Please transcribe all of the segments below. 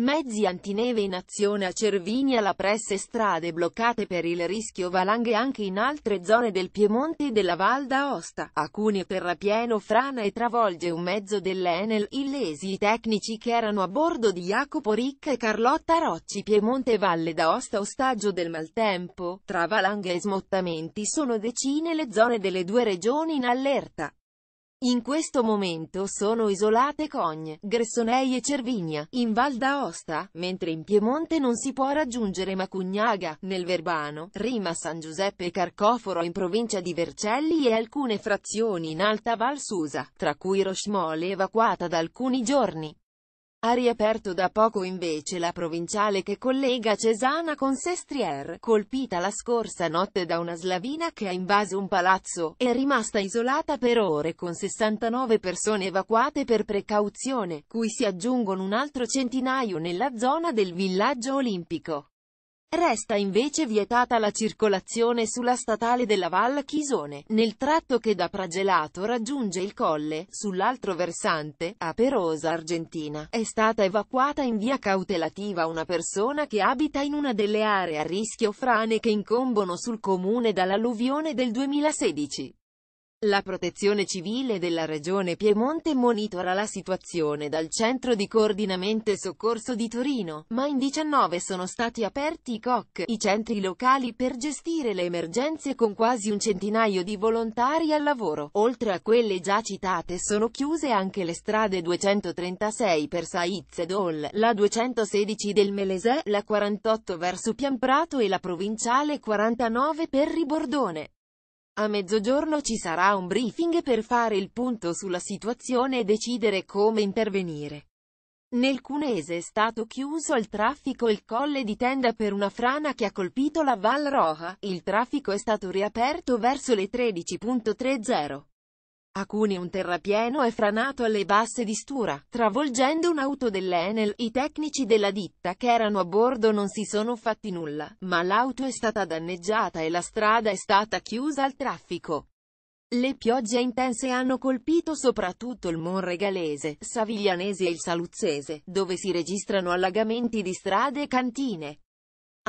Mezzi antineve in azione a Cervinia la presse strade bloccate per il rischio valanghe anche in altre zone del Piemonte e della Val d'Aosta, a Cuneo Terrapieno frana e travolge un mezzo dell'Enel, illesi i tecnici che erano a bordo di Jacopo Ricca e Carlotta Rocci Piemonte Valle d'Aosta ostaggio del maltempo, tra valanghe e smottamenti sono decine le zone delle due regioni in allerta. In questo momento sono isolate Cogne, Gressonei e Cervigna, in Val d'Aosta, mentre in Piemonte non si può raggiungere Macugnaga, nel Verbano, Rima San Giuseppe e Carcoforo in provincia di Vercelli e alcune frazioni in Alta Val Susa, tra cui Rochemole evacuata da alcuni giorni. Ha riaperto da poco invece la provinciale che collega Cesana con Sestrier, colpita la scorsa notte da una slavina che ha invaso un palazzo, è rimasta isolata per ore con 69 persone evacuate per precauzione, cui si aggiungono un altro centinaio nella zona del villaggio olimpico. Resta invece vietata la circolazione sulla statale della Val Chisone, nel tratto che da Pragelato raggiunge il colle, sull'altro versante, a Perosa Argentina. È stata evacuata in via cautelativa una persona che abita in una delle aree a rischio frane che incombono sul comune dall'alluvione del 2016. La protezione civile della regione Piemonte monitora la situazione dal centro di coordinamento e soccorso di Torino, ma in 19 sono stati aperti i COC, i centri locali per gestire le emergenze con quasi un centinaio di volontari al lavoro. Oltre a quelle già citate sono chiuse anche le strade 236 per Saiz e Dol, la 216 del Melesè, la 48 verso Pianprato e la provinciale 49 per Ribordone. A mezzogiorno ci sarà un briefing per fare il punto sulla situazione e decidere come intervenire. Nel Cunese è stato chiuso al traffico il colle di tenda per una frana che ha colpito la Val Roja, il traffico è stato riaperto verso le 13.30. Acuni un terrapieno è franato alle basse di Stura, travolgendo un'auto dell'Enel. I tecnici della ditta che erano a bordo non si sono fatti nulla, ma l'auto è stata danneggiata e la strada è stata chiusa al traffico. Le piogge intense hanno colpito soprattutto il Monregalese, Saviglianese e il Saluzzese, dove si registrano allagamenti di strade e cantine.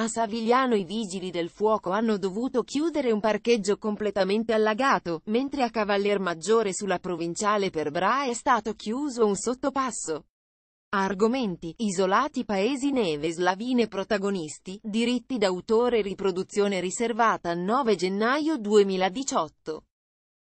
A Savigliano i vigili del fuoco hanno dovuto chiudere un parcheggio completamente allagato, mentre a Cavalier Maggiore sulla provinciale per Bra è stato chiuso un sottopasso. Argomenti, isolati paesi neve slavine protagonisti, diritti d'autore riproduzione riservata 9 gennaio 2018.